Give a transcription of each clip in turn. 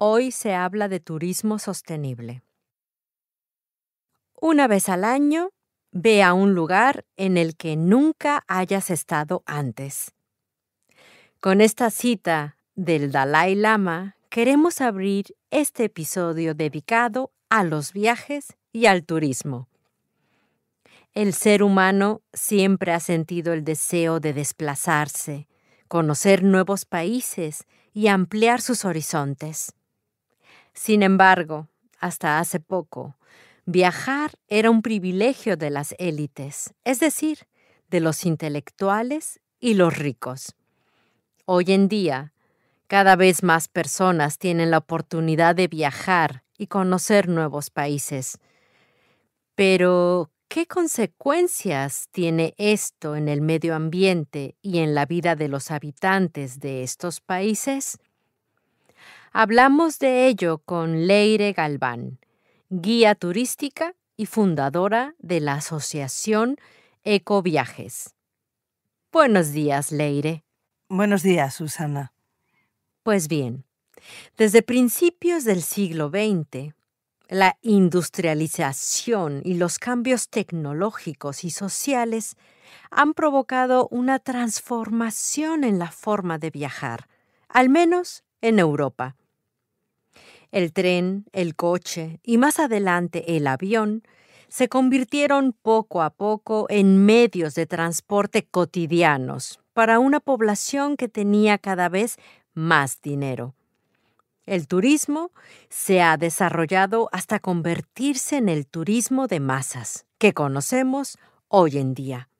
Hoy se habla de turismo sostenible. Una vez al año, ve a un lugar en el que nunca hayas estado antes. Con esta cita del Dalai Lama, queremos abrir este episodio dedicado a los viajes y al turismo. El ser humano siempre ha sentido el deseo de desplazarse, conocer nuevos países y ampliar sus horizontes. Sin embargo, hasta hace poco, viajar era un privilegio de las élites, es decir, de los intelectuales y los ricos. Hoy en día, cada vez más personas tienen la oportunidad de viajar y conocer nuevos países. Pero, ¿qué consecuencias tiene esto en el medio ambiente y en la vida de los habitantes de estos países? Hablamos de ello con Leire Galván, guía turística y fundadora de la Asociación Ecoviajes. Buenos días, Leire. Buenos días, Susana. Pues bien, desde principios del siglo XX, la industrialización y los cambios tecnológicos y sociales han provocado una transformación en la forma de viajar, al menos en Europa el tren, el coche y más adelante el avión, se convirtieron poco a poco en medios de transporte cotidianos para una población que tenía cada vez más dinero. El turismo se ha desarrollado hasta convertirse en el turismo de masas, que conocemos hoy en día.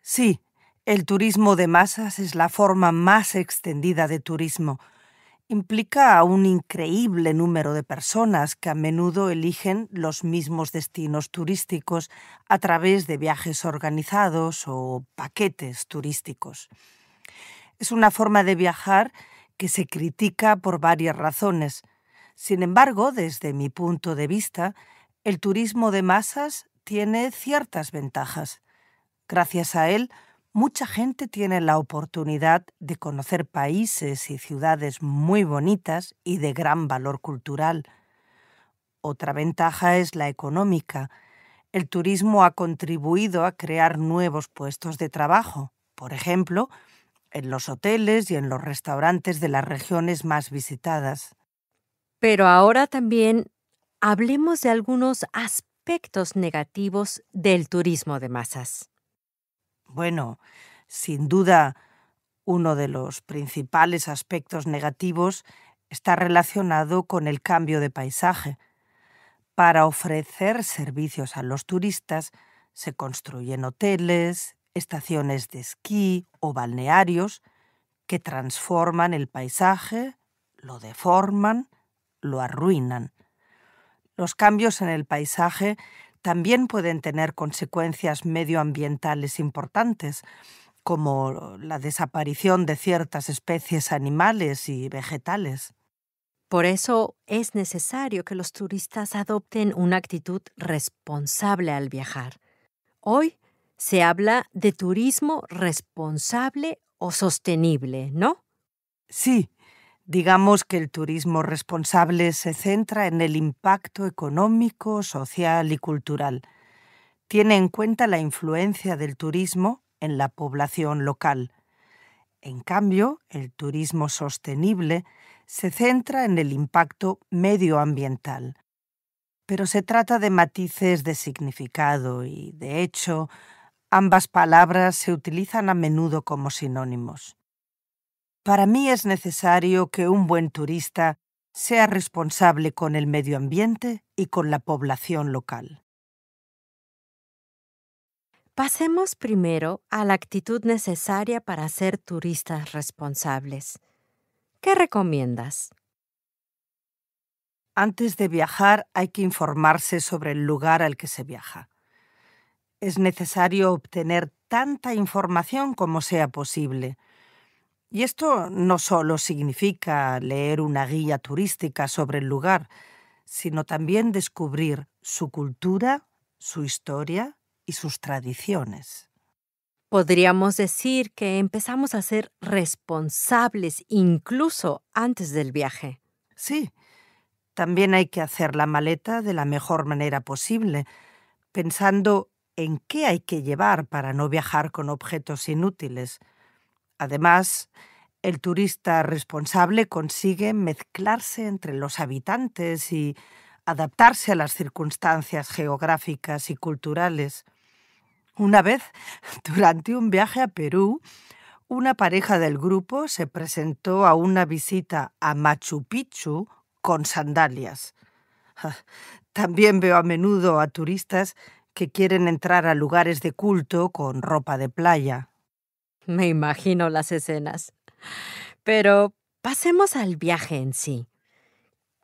Sí, el turismo de masas es la forma más extendida de turismo, implica a un increíble número de personas que a menudo eligen los mismos destinos turísticos a través de viajes organizados o paquetes turísticos. Es una forma de viajar que se critica por varias razones. Sin embargo, desde mi punto de vista, el turismo de masas tiene ciertas ventajas. Gracias a él, mucha gente tiene la oportunidad de conocer países y ciudades muy bonitas y de gran valor cultural. Otra ventaja es la económica. El turismo ha contribuido a crear nuevos puestos de trabajo, por ejemplo, en los hoteles y en los restaurantes de las regiones más visitadas. Pero ahora también hablemos de algunos aspectos negativos del turismo de masas. Bueno, sin duda, uno de los principales aspectos negativos está relacionado con el cambio de paisaje. Para ofrecer servicios a los turistas se construyen hoteles, estaciones de esquí o balnearios que transforman el paisaje, lo deforman, lo arruinan. Los cambios en el paisaje también pueden tener consecuencias medioambientales importantes, como la desaparición de ciertas especies animales y vegetales. Por eso es necesario que los turistas adopten una actitud responsable al viajar. Hoy se habla de turismo responsable o sostenible, ¿no? Sí, Digamos que el turismo responsable se centra en el impacto económico, social y cultural. Tiene en cuenta la influencia del turismo en la población local. En cambio, el turismo sostenible se centra en el impacto medioambiental. Pero se trata de matices de significado y, de hecho, ambas palabras se utilizan a menudo como sinónimos. Para mí es necesario que un buen turista sea responsable con el medio ambiente y con la población local. Pasemos primero a la actitud necesaria para ser turistas responsables. ¿Qué recomiendas? Antes de viajar hay que informarse sobre el lugar al que se viaja. Es necesario obtener tanta información como sea posible, y esto no solo significa leer una guía turística sobre el lugar, sino también descubrir su cultura, su historia y sus tradiciones. Podríamos decir que empezamos a ser responsables incluso antes del viaje. Sí, también hay que hacer la maleta de la mejor manera posible, pensando en qué hay que llevar para no viajar con objetos inútiles, Además, el turista responsable consigue mezclarse entre los habitantes y adaptarse a las circunstancias geográficas y culturales. Una vez, durante un viaje a Perú, una pareja del grupo se presentó a una visita a Machu Picchu con sandalias. También veo a menudo a turistas que quieren entrar a lugares de culto con ropa de playa. Me imagino las escenas. Pero pasemos al viaje en sí.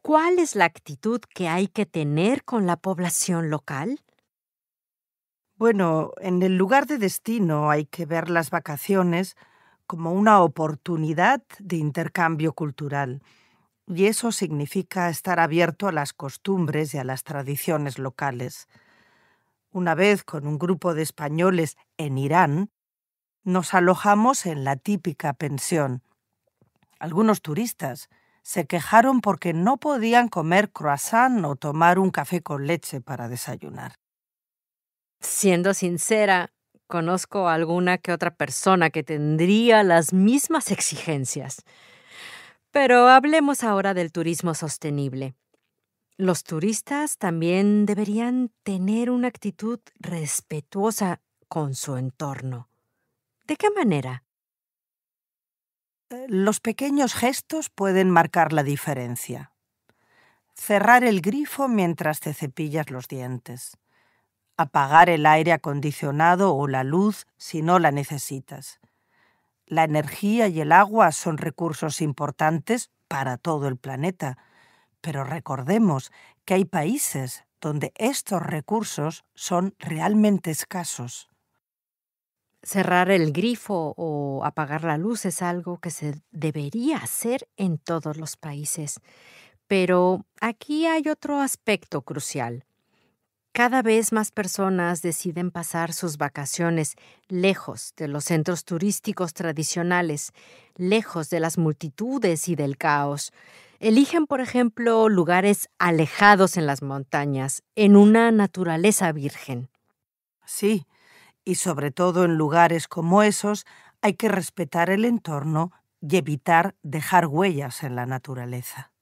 ¿Cuál es la actitud que hay que tener con la población local? Bueno, en el lugar de destino hay que ver las vacaciones como una oportunidad de intercambio cultural. Y eso significa estar abierto a las costumbres y a las tradiciones locales. Una vez con un grupo de españoles en Irán, nos alojamos en la típica pensión. Algunos turistas se quejaron porque no podían comer croissant o tomar un café con leche para desayunar. Siendo sincera, conozco a alguna que otra persona que tendría las mismas exigencias. Pero hablemos ahora del turismo sostenible. Los turistas también deberían tener una actitud respetuosa con su entorno. ¿De qué manera? Eh, los pequeños gestos pueden marcar la diferencia. Cerrar el grifo mientras te cepillas los dientes. Apagar el aire acondicionado o la luz si no la necesitas. La energía y el agua son recursos importantes para todo el planeta, pero recordemos que hay países donde estos recursos son realmente escasos cerrar el grifo o apagar la luz es algo que se debería hacer en todos los países. Pero aquí hay otro aspecto crucial. Cada vez más personas deciden pasar sus vacaciones lejos de los centros turísticos tradicionales, lejos de las multitudes y del caos. Eligen, por ejemplo, lugares alejados en las montañas, en una naturaleza virgen. Sí, y sobre todo en lugares como esos hay que respetar el entorno y evitar dejar huellas en la naturaleza.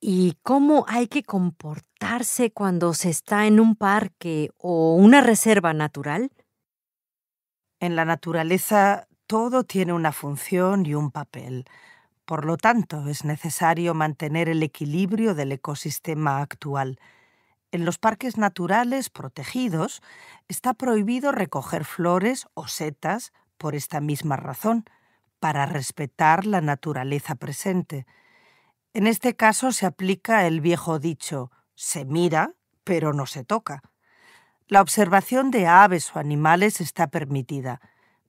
¿Y cómo hay que comportarse cuando se está en un parque o una reserva natural? En la naturaleza todo tiene una función y un papel. Por lo tanto, es necesario mantener el equilibrio del ecosistema actual en los parques naturales protegidos está prohibido recoger flores o setas por esta misma razón, para respetar la naturaleza presente. En este caso se aplica el viejo dicho, se mira, pero no se toca. La observación de aves o animales está permitida,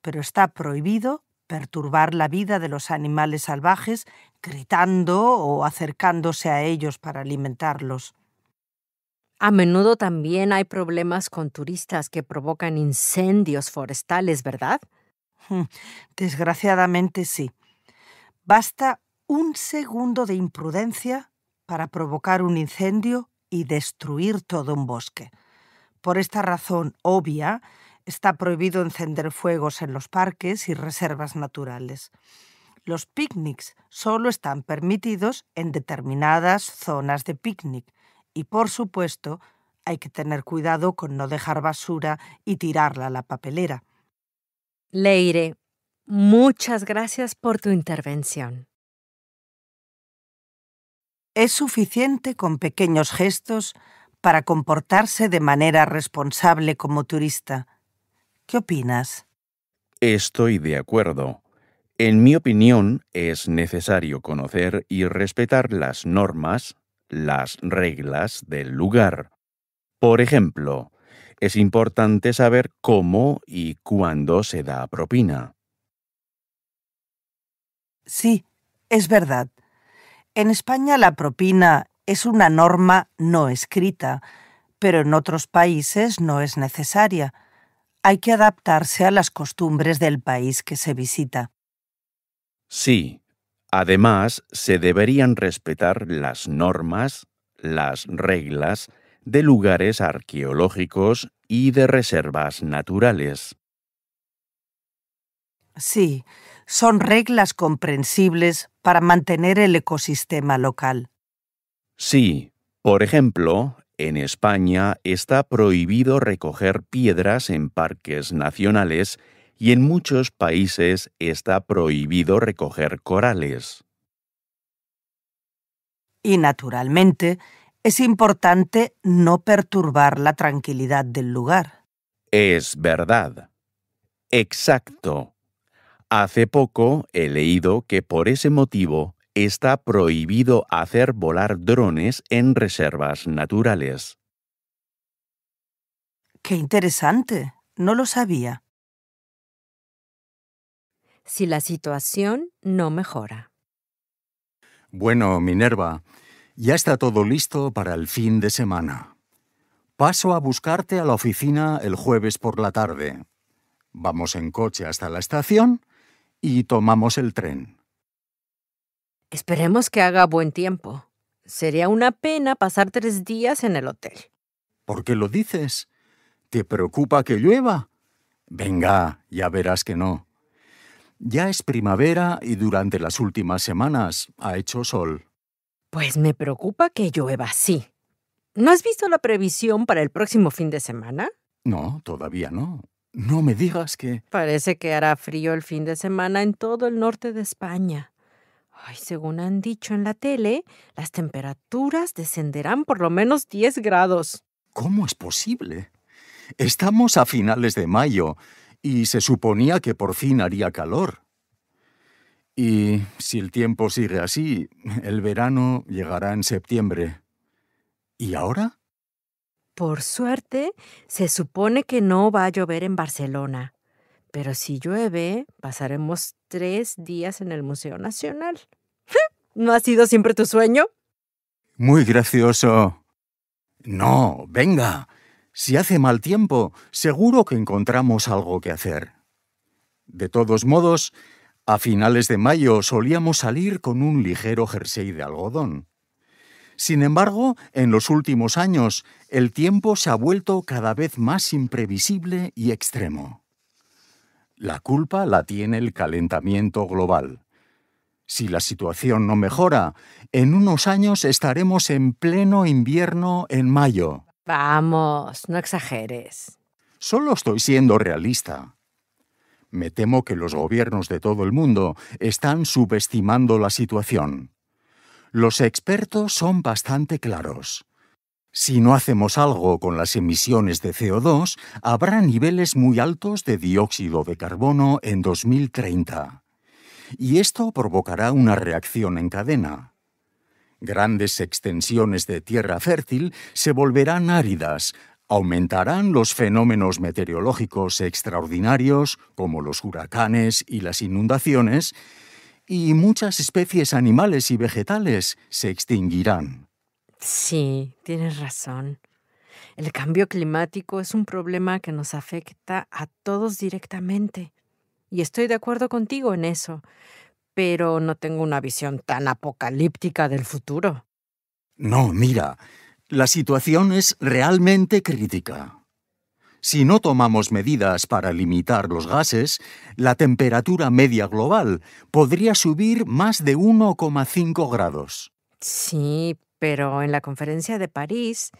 pero está prohibido perturbar la vida de los animales salvajes gritando o acercándose a ellos para alimentarlos. A menudo también hay problemas con turistas que provocan incendios forestales, ¿verdad? Hmm, desgraciadamente sí. Basta un segundo de imprudencia para provocar un incendio y destruir todo un bosque. Por esta razón obvia, está prohibido encender fuegos en los parques y reservas naturales. Los picnics solo están permitidos en determinadas zonas de picnic y por supuesto, hay que tener cuidado con no dejar basura y tirarla a la papelera. Leire, muchas gracias por tu intervención. Es suficiente con pequeños gestos para comportarse de manera responsable como turista. ¿Qué opinas? Estoy de acuerdo. En mi opinión, es necesario conocer y respetar las normas, las reglas del lugar. Por ejemplo, es importante saber cómo y cuándo se da propina. Sí, es verdad. En España la propina es una norma no escrita, pero en otros países no es necesaria. Hay que adaptarse a las costumbres del país que se visita. Sí, Además, se deberían respetar las normas, las reglas de lugares arqueológicos y de reservas naturales. Sí, son reglas comprensibles para mantener el ecosistema local. Sí, por ejemplo, en España está prohibido recoger piedras en parques nacionales y en muchos países está prohibido recoger corales. Y naturalmente, es importante no perturbar la tranquilidad del lugar. Es verdad. Exacto. Hace poco he leído que por ese motivo está prohibido hacer volar drones en reservas naturales. Qué interesante. No lo sabía si la situación no mejora. Bueno, Minerva, ya está todo listo para el fin de semana. Paso a buscarte a la oficina el jueves por la tarde. Vamos en coche hasta la estación y tomamos el tren. Esperemos que haga buen tiempo. Sería una pena pasar tres días en el hotel. ¿Por qué lo dices? ¿Te preocupa que llueva? Venga, ya verás que no. Ya es primavera y durante las últimas semanas ha hecho sol. Pues me preocupa que llueva así. ¿No has visto la previsión para el próximo fin de semana? No, todavía no. No me digas que... Parece que hará frío el fin de semana en todo el norte de España. Ay, según han dicho en la tele, las temperaturas descenderán por lo menos 10 grados. ¿Cómo es posible? Estamos a finales de mayo y se suponía que por fin haría calor. Y si el tiempo sigue así, el verano llegará en septiembre. ¿Y ahora? Por suerte, se supone que no va a llover en Barcelona. Pero si llueve, pasaremos tres días en el Museo Nacional. ¿No ha sido siempre tu sueño? Muy gracioso. No, venga, si hace mal tiempo, seguro que encontramos algo que hacer. De todos modos, a finales de mayo solíamos salir con un ligero jersey de algodón. Sin embargo, en los últimos años, el tiempo se ha vuelto cada vez más imprevisible y extremo. La culpa la tiene el calentamiento global. Si la situación no mejora, en unos años estaremos en pleno invierno en mayo. Vamos, no exageres. Solo estoy siendo realista. Me temo que los gobiernos de todo el mundo están subestimando la situación. Los expertos son bastante claros. Si no hacemos algo con las emisiones de CO2, habrá niveles muy altos de dióxido de carbono en 2030. Y esto provocará una reacción en cadena. Grandes extensiones de tierra fértil se volverán áridas, aumentarán los fenómenos meteorológicos extraordinarios, como los huracanes y las inundaciones, y muchas especies animales y vegetales se extinguirán. Sí, tienes razón. El cambio climático es un problema que nos afecta a todos directamente. Y estoy de acuerdo contigo en eso pero no tengo una visión tan apocalíptica del futuro. No, mira, la situación es realmente crítica. Si no tomamos medidas para limitar los gases, la temperatura media global podría subir más de 1,5 grados. Sí, pero en la conferencia de París,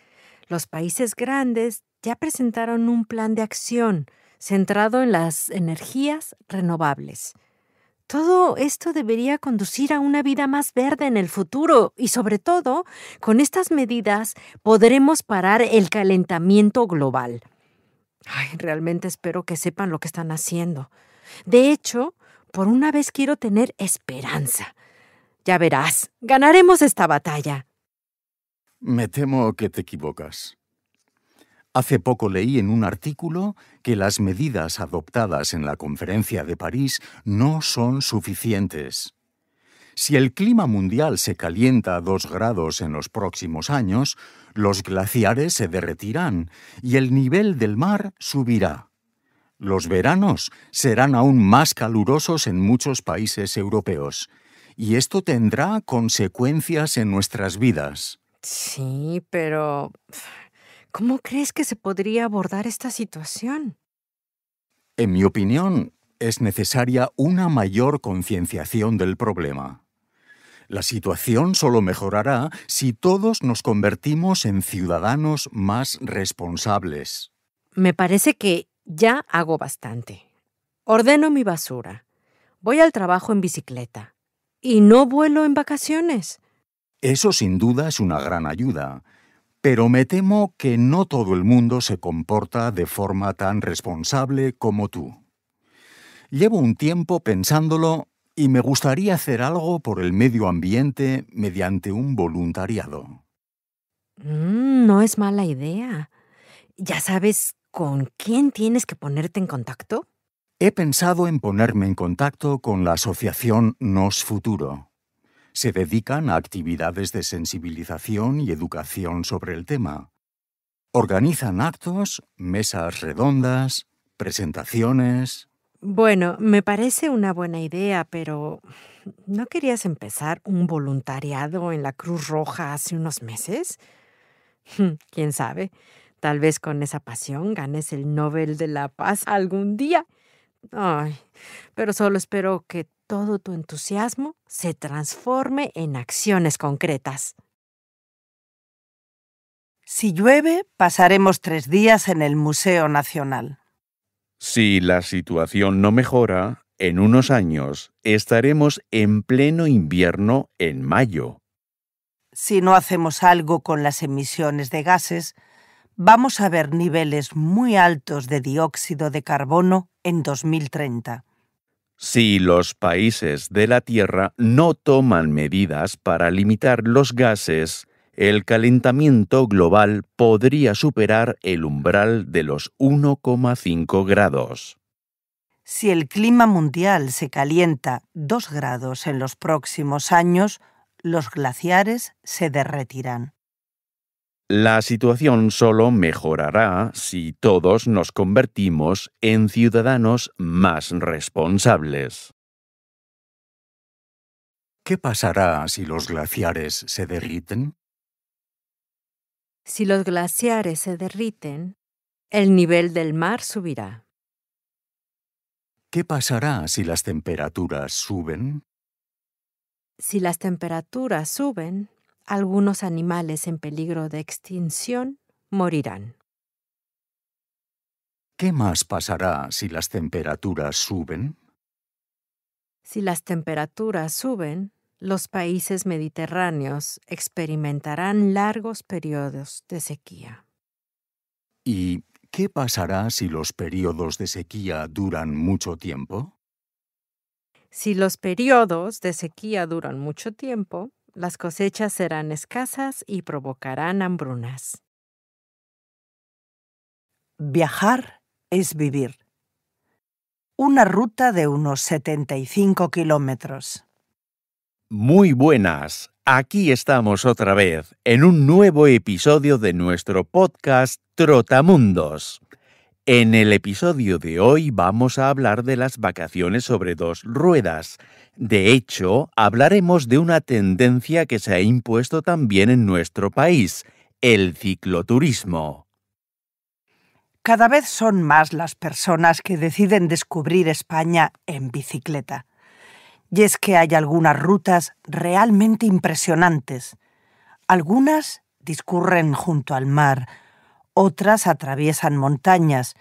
los países grandes ya presentaron un plan de acción centrado en las energías renovables. Todo esto debería conducir a una vida más verde en el futuro y sobre todo, con estas medidas podremos parar el calentamiento global. Ay, realmente espero que sepan lo que están haciendo. De hecho, por una vez quiero tener esperanza. Ya verás, ganaremos esta batalla. Me temo que te equivocas. Hace poco leí en un artículo que las medidas adoptadas en la Conferencia de París no son suficientes. Si el clima mundial se calienta a dos grados en los próximos años, los glaciares se derretirán y el nivel del mar subirá. Los veranos serán aún más calurosos en muchos países europeos, y esto tendrá consecuencias en nuestras vidas. Sí, pero ¿Cómo crees que se podría abordar esta situación? En mi opinión, es necesaria una mayor concienciación del problema. La situación solo mejorará si todos nos convertimos en ciudadanos más responsables. Me parece que ya hago bastante. Ordeno mi basura. Voy al trabajo en bicicleta. Y no vuelo en vacaciones. Eso sin duda es una gran ayuda pero me temo que no todo el mundo se comporta de forma tan responsable como tú. Llevo un tiempo pensándolo y me gustaría hacer algo por el medio ambiente mediante un voluntariado. Mm, no es mala idea. ¿Ya sabes con quién tienes que ponerte en contacto? He pensado en ponerme en contacto con la asociación Nos Futuro. Se dedican a actividades de sensibilización y educación sobre el tema. Organizan actos, mesas redondas, presentaciones. Bueno, me parece una buena idea, pero ¿no querías empezar un voluntariado en la Cruz Roja hace unos meses? ¿Quién sabe? Tal vez con esa pasión ganes el Nobel de la Paz algún día. Ay, pero solo espero que todo tu entusiasmo se transforme en acciones concretas. Si llueve, pasaremos tres días en el Museo Nacional. Si la situación no mejora, en unos años estaremos en pleno invierno en mayo. Si no hacemos algo con las emisiones de gases, vamos a ver niveles muy altos de dióxido de carbono en 2030. Si los países de la Tierra no toman medidas para limitar los gases, el calentamiento global podría superar el umbral de los 1,5 grados. Si el clima mundial se calienta 2 grados en los próximos años, los glaciares se derretirán. La situación solo mejorará si todos nos convertimos en ciudadanos más responsables. ¿Qué pasará si los glaciares se derriten? Si los glaciares se derriten, el nivel del mar subirá. ¿Qué pasará si las temperaturas suben? Si las temperaturas suben, algunos animales en peligro de extinción morirán. ¿Qué más pasará si las temperaturas suben? Si las temperaturas suben, los países mediterráneos experimentarán largos periodos de sequía. ¿Y qué pasará si los periodos de sequía duran mucho tiempo? Si los periodos de sequía duran mucho tiempo, las cosechas serán escasas y provocarán hambrunas. Viajar es vivir. Una ruta de unos 75 kilómetros. Muy buenas. Aquí estamos otra vez en un nuevo episodio de nuestro podcast Trotamundos. En el episodio de hoy vamos a hablar de las vacaciones sobre dos ruedas. De hecho, hablaremos de una tendencia que se ha impuesto también en nuestro país, el cicloturismo. Cada vez son más las personas que deciden descubrir España en bicicleta. Y es que hay algunas rutas realmente impresionantes. Algunas discurren junto al mar, otras atraviesan montañas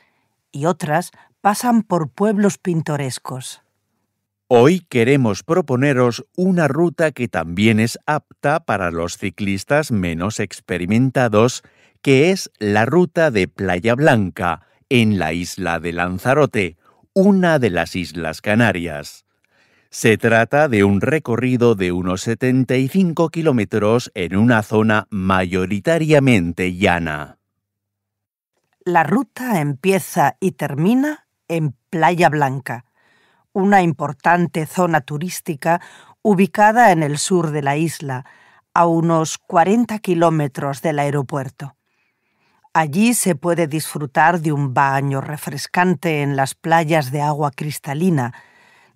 y otras pasan por pueblos pintorescos. Hoy queremos proponeros una ruta que también es apta para los ciclistas menos experimentados, que es la ruta de Playa Blanca, en la isla de Lanzarote, una de las Islas Canarias. Se trata de un recorrido de unos 75 kilómetros en una zona mayoritariamente llana. La ruta empieza y termina en Playa Blanca, una importante zona turística ubicada en el sur de la isla, a unos 40 kilómetros del aeropuerto. Allí se puede disfrutar de un baño refrescante en las playas de agua cristalina,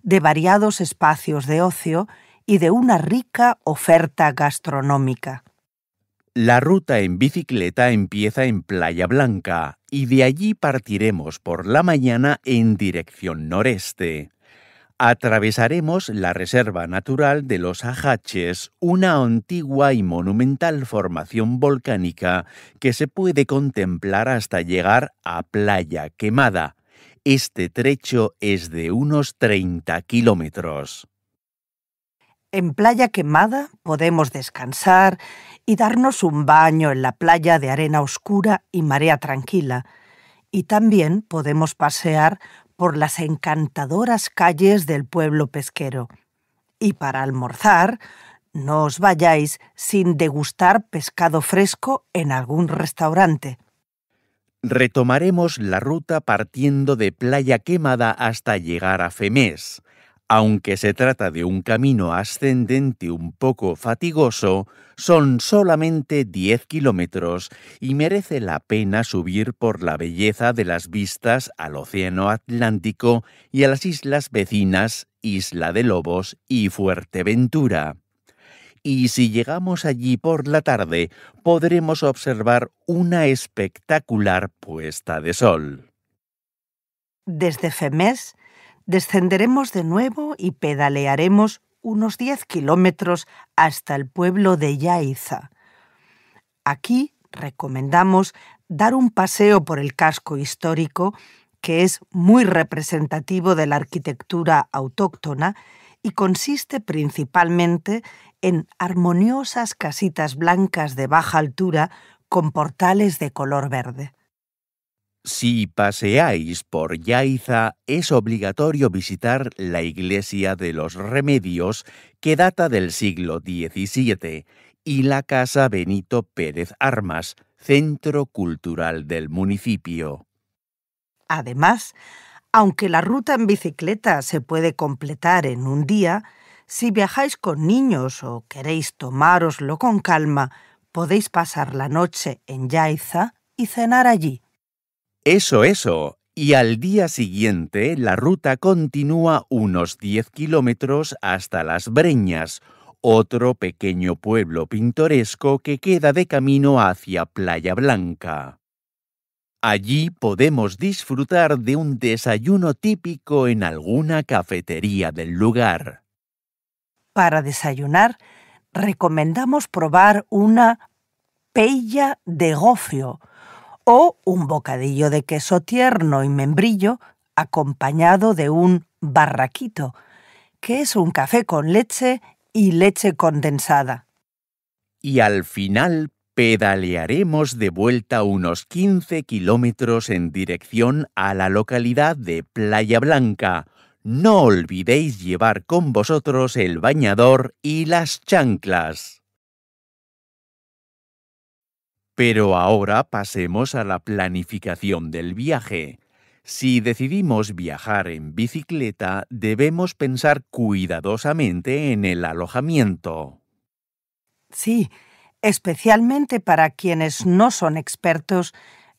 de variados espacios de ocio y de una rica oferta gastronómica. La ruta en bicicleta empieza en Playa Blanca y de allí partiremos por la mañana en dirección noreste. Atravesaremos la Reserva Natural de los Ajaches, una antigua y monumental formación volcánica que se puede contemplar hasta llegar a Playa Quemada. Este trecho es de unos 30 kilómetros. En Playa Quemada podemos descansar y darnos un baño en la playa de arena oscura y marea tranquila, y también podemos pasear por las encantadoras calles del pueblo pesquero. Y para almorzar, no os vayáis sin degustar pescado fresco en algún restaurante. Retomaremos la ruta partiendo de Playa Quemada hasta llegar a Femés aunque se trata de un camino ascendente un poco fatigoso, son solamente 10 kilómetros y merece la pena subir por la belleza de las vistas al Océano Atlántico y a las islas vecinas Isla de Lobos y Fuerteventura y si llegamos allí por la tarde podremos observar una espectacular puesta de sol. Desde Femés descenderemos de nuevo y pedalearemos unos 10 kilómetros hasta el pueblo de Yaiza. Aquí recomendamos dar un paseo por el casco histórico, que es muy representativo de la arquitectura autóctona y consiste principalmente en armoniosas casitas blancas de baja altura con portales de color verde. Si paseáis por Yaiza, es obligatorio visitar la iglesia de los Remedios, que data del siglo XVII, y la casa Benito Pérez Armas, centro cultural del municipio. Además, aunque la ruta en bicicleta se puede completar en un día, si viajáis con niños o queréis tomaroslo con calma, podéis pasar la noche en Yaiza y cenar allí. Eso, eso. Y al día siguiente la ruta continúa unos 10 kilómetros hasta Las Breñas, otro pequeño pueblo pintoresco que queda de camino hacia Playa Blanca. Allí podemos disfrutar de un desayuno típico en alguna cafetería del lugar. Para desayunar, recomendamos probar una pella de gofio, o un bocadillo de queso tierno y membrillo acompañado de un barraquito, que es un café con leche y leche condensada. Y al final pedalearemos de vuelta unos 15 kilómetros en dirección a la localidad de Playa Blanca. No olvidéis llevar con vosotros el bañador y las chanclas. Pero ahora pasemos a la planificación del viaje. Si decidimos viajar en bicicleta, debemos pensar cuidadosamente en el alojamiento. Sí, especialmente para quienes no son expertos,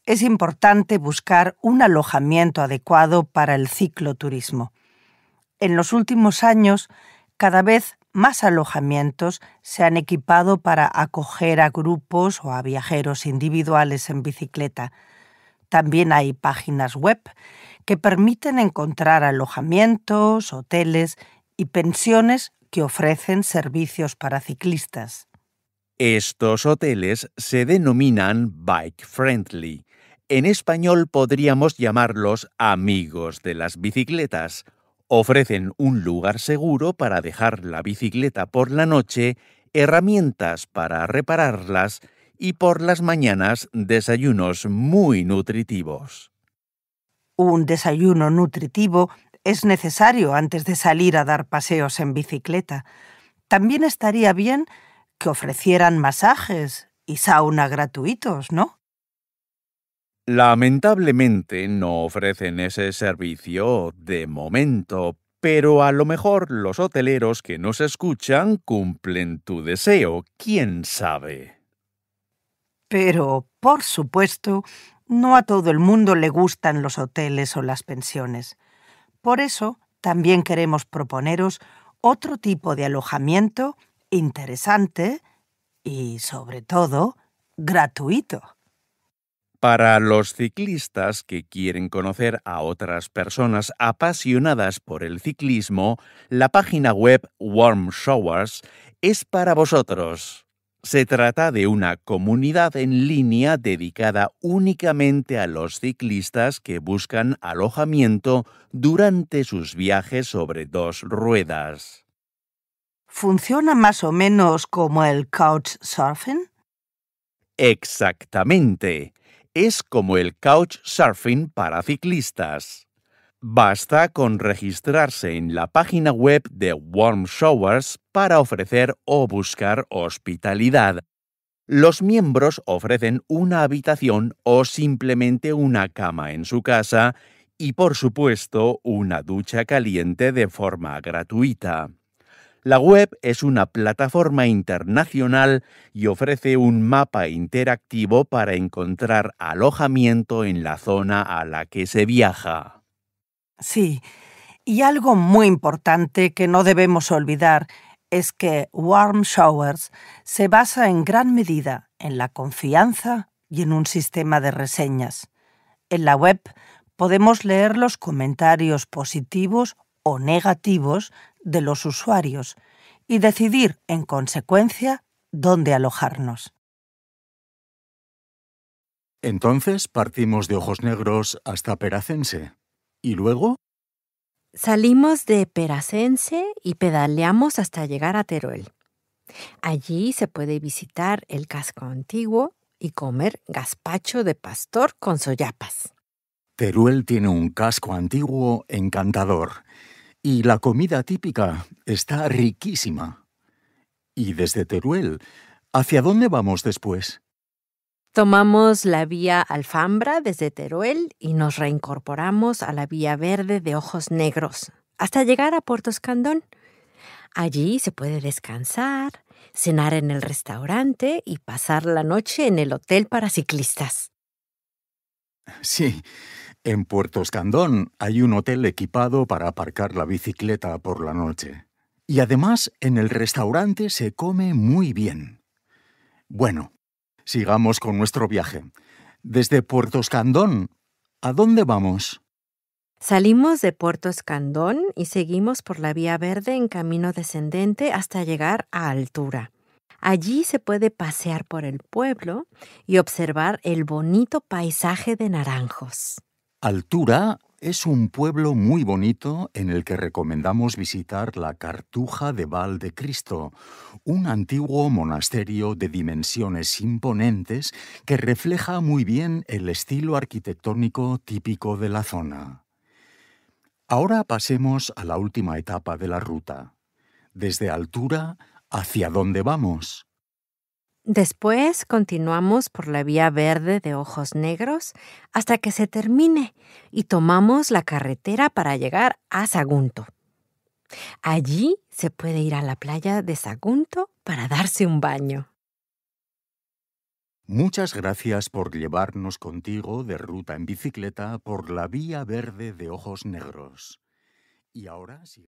es importante buscar un alojamiento adecuado para el cicloturismo. En los últimos años, cada vez más alojamientos se han equipado para acoger a grupos o a viajeros individuales en bicicleta. También hay páginas web que permiten encontrar alojamientos, hoteles y pensiones que ofrecen servicios para ciclistas. Estos hoteles se denominan bike friendly. En español podríamos llamarlos amigos de las bicicletas Ofrecen un lugar seguro para dejar la bicicleta por la noche, herramientas para repararlas y por las mañanas desayunos muy nutritivos. Un desayuno nutritivo es necesario antes de salir a dar paseos en bicicleta. También estaría bien que ofrecieran masajes y sauna gratuitos, ¿no? Lamentablemente no ofrecen ese servicio de momento, pero a lo mejor los hoteleros que nos escuchan cumplen tu deseo, quién sabe. Pero, por supuesto, no a todo el mundo le gustan los hoteles o las pensiones. Por eso, también queremos proponeros otro tipo de alojamiento interesante y, sobre todo, gratuito. Para los ciclistas que quieren conocer a otras personas apasionadas por el ciclismo, la página web Warm Showers es para vosotros. Se trata de una comunidad en línea dedicada únicamente a los ciclistas que buscan alojamiento durante sus viajes sobre dos ruedas. ¿Funciona más o menos como el couchsurfing? Exactamente es como el couch surfing para ciclistas. Basta con registrarse en la página web de Warm Showers para ofrecer o buscar hospitalidad. Los miembros ofrecen una habitación o simplemente una cama en su casa y por supuesto una ducha caliente de forma gratuita. La web es una plataforma internacional y ofrece un mapa interactivo para encontrar alojamiento en la zona a la que se viaja. Sí, y algo muy importante que no debemos olvidar es que Warm Showers se basa en gran medida en la confianza y en un sistema de reseñas. En la web podemos leer los comentarios positivos o negativos de los usuarios y decidir, en consecuencia, dónde alojarnos. Entonces partimos de Ojos Negros hasta Peracense. ¿Y luego? Salimos de Peracense y pedaleamos hasta llegar a Teruel. Allí se puede visitar el casco antiguo y comer gazpacho de pastor con soyapas. Teruel tiene un casco antiguo encantador y la comida típica está riquísima. Y desde Teruel, ¿hacia dónde vamos después? Tomamos la vía Alfambra desde Teruel y nos reincorporamos a la vía verde de Ojos Negros, hasta llegar a Puerto Escandón. Allí se puede descansar, cenar en el restaurante y pasar la noche en el hotel para ciclistas. Sí, en Puerto Escandón hay un hotel equipado para aparcar la bicicleta por la noche. Y además en el restaurante se come muy bien. Bueno, sigamos con nuestro viaje. Desde Puerto Escandón, ¿a dónde vamos? Salimos de Puerto Escandón y seguimos por la Vía Verde en camino descendente hasta llegar a Altura. Allí se puede pasear por el pueblo y observar el bonito paisaje de naranjos. Altura es un pueblo muy bonito en el que recomendamos visitar la Cartuja de Val de Cristo, un antiguo monasterio de dimensiones imponentes que refleja muy bien el estilo arquitectónico típico de la zona. Ahora pasemos a la última etapa de la ruta. Desde altura, ¿hacia dónde vamos? Después continuamos por la vía verde de ojos negros hasta que se termine y tomamos la carretera para llegar a Sagunto. Allí se puede ir a la playa de Sagunto para darse un baño. Muchas gracias por llevarnos contigo de ruta en bicicleta por la vía verde de ojos negros. Y ahora sí.